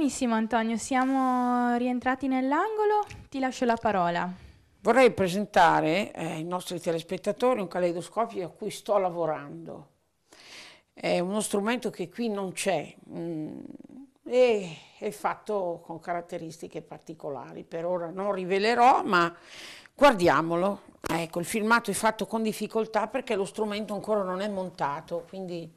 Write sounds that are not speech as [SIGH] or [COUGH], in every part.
Benissimo Antonio, siamo rientrati nell'angolo, ti lascio la parola. Vorrei presentare ai eh, nostri telespettatori un caleidoscopio a cui sto lavorando. È uno strumento che qui non c'è mm, e è fatto con caratteristiche particolari. Per ora non rivelerò, ma guardiamolo. Ecco, il filmato è fatto con difficoltà perché lo strumento ancora non è montato, quindi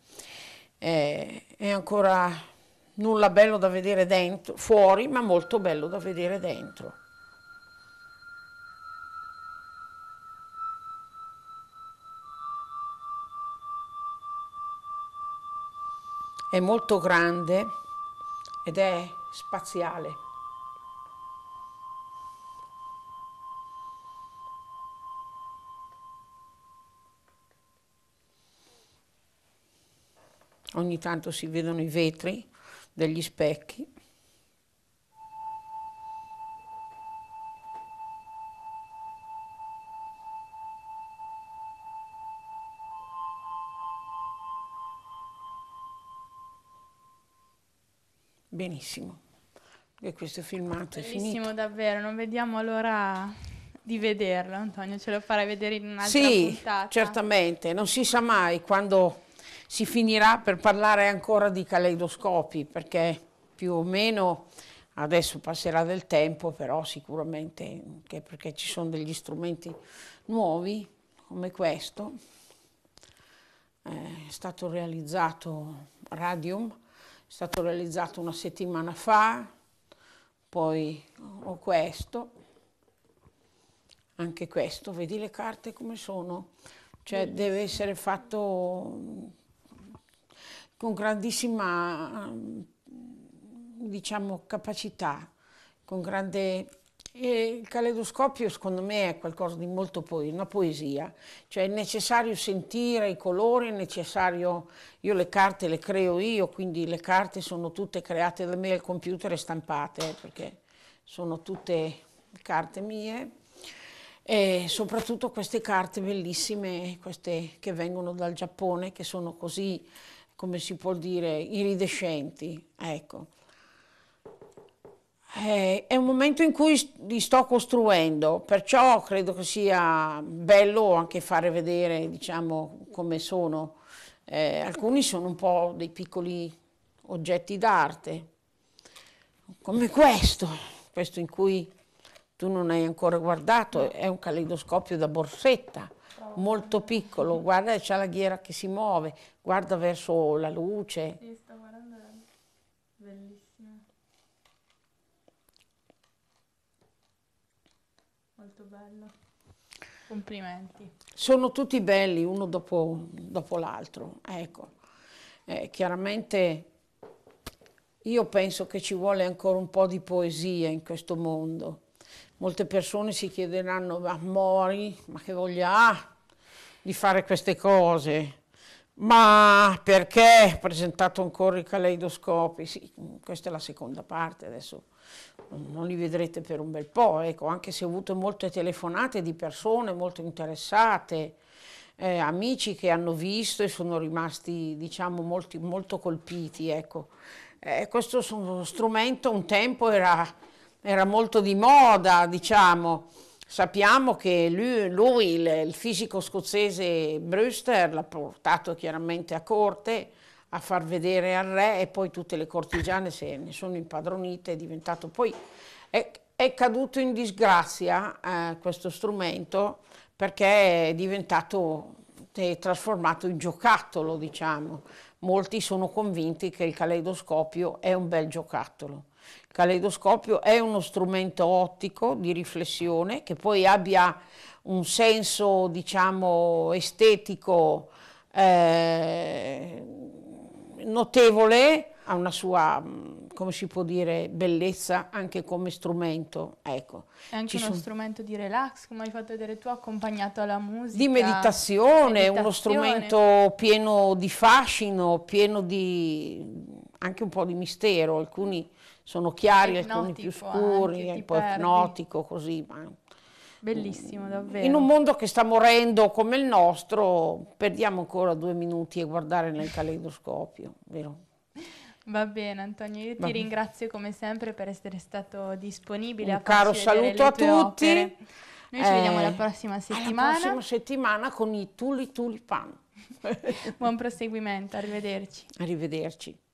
eh, è ancora nulla bello da vedere dentro, fuori, ma molto bello da vedere dentro. È molto grande ed è spaziale. Ogni tanto si vedono i vetri degli specchi. Benissimo. E questo filmato Bellissimo, è finito. davvero, non vediamo l'ora di vederlo, Antonio, ce lo farai vedere in un'altra sì, puntata. Sì, certamente, non si sa mai quando si finirà per parlare ancora di caleidoscopi perché più o meno adesso passerà del tempo però sicuramente anche perché ci sono degli strumenti nuovi come questo eh, è stato realizzato Radium è stato realizzato una settimana fa poi ho questo anche questo, vedi le carte come sono, cioè deve essere fatto con grandissima ehm, diciamo, capacità, con grande... E il caleidoscopio secondo me è qualcosa di molto poi, una poesia, cioè è necessario sentire i colori, è necessario, io le carte le creo io, quindi le carte sono tutte create da me al computer e stampate, perché sono tutte carte mie, e soprattutto queste carte bellissime, queste che vengono dal Giappone, che sono così come si può dire, iridescenti. Ecco. Eh, è un momento in cui li sto costruendo, perciò credo che sia bello anche fare vedere, diciamo, come sono. Eh, alcuni sono un po' dei piccoli oggetti d'arte, come questo, questo in cui tu non hai ancora guardato, è un caleidoscopio da borsetta molto piccolo, guarda c'è la ghiera che si muove, guarda verso la luce. Sì, sto guardando, bellissima. Molto bello. Complimenti. Sono tutti belli uno dopo, dopo l'altro, ecco. Eh, chiaramente io penso che ci vuole ancora un po' di poesia in questo mondo. Molte persone si chiederanno, ma Mori, ma che voglia ha? Ah, di fare queste cose. Ma perché ho presentato ancora i caleidoscopi? Sì, questa è la seconda parte adesso non li vedrete per un bel po', ecco, anche se ho avuto molte telefonate di persone molto interessate, eh, amici che hanno visto e sono rimasti, diciamo, molti, molto colpiti, ecco. eh, questo strumento un tempo era, era molto di moda, diciamo, Sappiamo che lui, lui il, il, fisico scozzese Brewster, l'ha portato chiaramente a corte a far vedere al re e poi tutte le cortigiane se ne sono impadronite, è diventato poi... È, è caduto in disgrazia eh, questo strumento perché è diventato è trasformato in giocattolo, diciamo. Molti sono convinti che il caleidoscopio è un bel giocattolo. Il caleidoscopio è uno strumento ottico di riflessione che poi abbia un senso, diciamo, estetico eh, notevole, ha una sua, mm, come si può dire, bellezza anche come strumento. Ecco, è anche uno sono... strumento di relax, come hai fatto vedere tu, accompagnato alla musica. Di meditazione, meditazione. uno strumento pieno di fascino, pieno di anche un po' di mistero, alcuni sono chiari, ipnotico alcuni più scuri, anche, un po' perdi. ipnotico così. Ma, Bellissimo, davvero. In un mondo che sta morendo come il nostro, perdiamo ancora due minuti a guardare nel caleidoscopio, vero? Va bene Antonio, io ti ringrazio come sempre per essere stato disponibile. Un a caro saluto a tutti. Opere. Noi eh, ci vediamo eh, la prossima settimana. La prossima settimana con i Tuli Tulipan. [LAUGHS] Buon proseguimento, arrivederci. Arrivederci.